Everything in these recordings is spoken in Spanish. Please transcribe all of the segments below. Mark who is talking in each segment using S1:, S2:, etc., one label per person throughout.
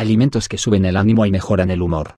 S1: Alimentos que suben el ánimo y mejoran el humor.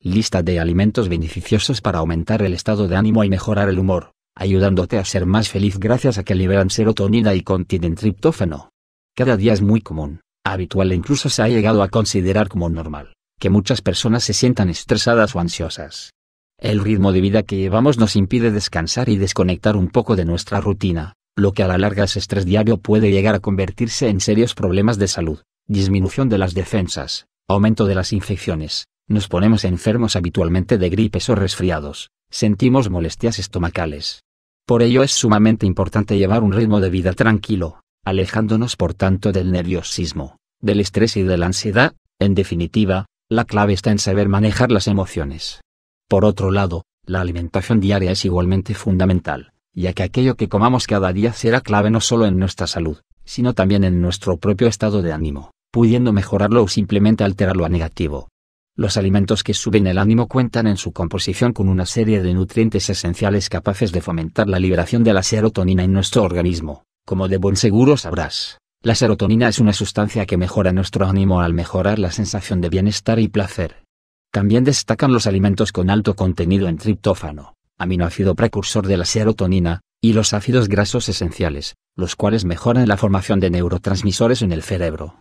S1: Lista de alimentos beneficiosos para aumentar el estado de ánimo y mejorar el humor, ayudándote a ser más feliz gracias a que liberan serotonina y contienen triptófano. Cada día es muy común, habitual e incluso se ha llegado a considerar como normal, que muchas personas se sientan estresadas o ansiosas. El ritmo de vida que llevamos nos impide descansar y desconectar un poco de nuestra rutina, lo que a la larga ese estrés diario puede llegar a convertirse en serios problemas de salud disminución de las defensas, aumento de las infecciones, nos ponemos enfermos habitualmente de gripes o resfriados, sentimos molestias estomacales. Por ello es sumamente importante llevar un ritmo de vida tranquilo, alejándonos por tanto del nerviosismo, del estrés y de la ansiedad, en definitiva, la clave está en saber manejar las emociones. Por otro lado, la alimentación diaria es igualmente fundamental, ya que aquello que comamos cada día será clave no solo en nuestra salud, sino también en nuestro propio estado de ánimo pudiendo mejorarlo o simplemente alterarlo a negativo. Los alimentos que suben el ánimo cuentan en su composición con una serie de nutrientes esenciales capaces de fomentar la liberación de la serotonina en nuestro organismo. Como de buen seguro sabrás, la serotonina es una sustancia que mejora nuestro ánimo al mejorar la sensación de bienestar y placer. También destacan los alimentos con alto contenido en triptófano, aminoácido precursor de la serotonina, y los ácidos grasos esenciales, los cuales mejoran la formación de neurotransmisores en el cerebro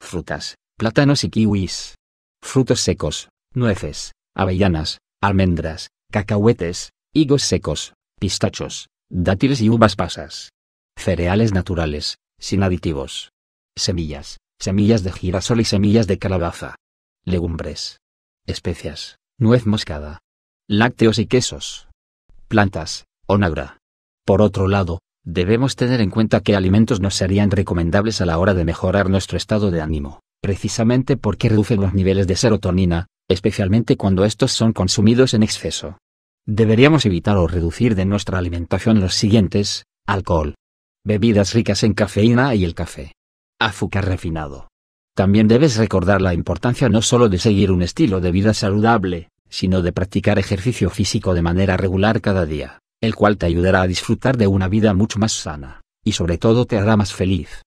S1: frutas, plátanos y kiwis. Frutos secos, nueces, avellanas, almendras, cacahuetes, higos secos, pistachos, dátiles y uvas pasas. Cereales naturales, sin aditivos. Semillas, semillas de girasol y semillas de calabaza. Legumbres. Especias, nuez moscada. Lácteos y quesos. Plantas, onagra. Por otro lado, Debemos tener en cuenta que alimentos nos serían recomendables a la hora de mejorar nuestro estado de ánimo, precisamente porque reducen los niveles de serotonina, especialmente cuando estos son consumidos en exceso. Deberíamos evitar o reducir de nuestra alimentación los siguientes, alcohol, bebidas ricas en cafeína y el café, azúcar refinado. También debes recordar la importancia no solo de seguir un estilo de vida saludable, sino de practicar ejercicio físico de manera regular cada día el cual te ayudará a disfrutar de una vida mucho más sana, y sobre todo te hará más feliz.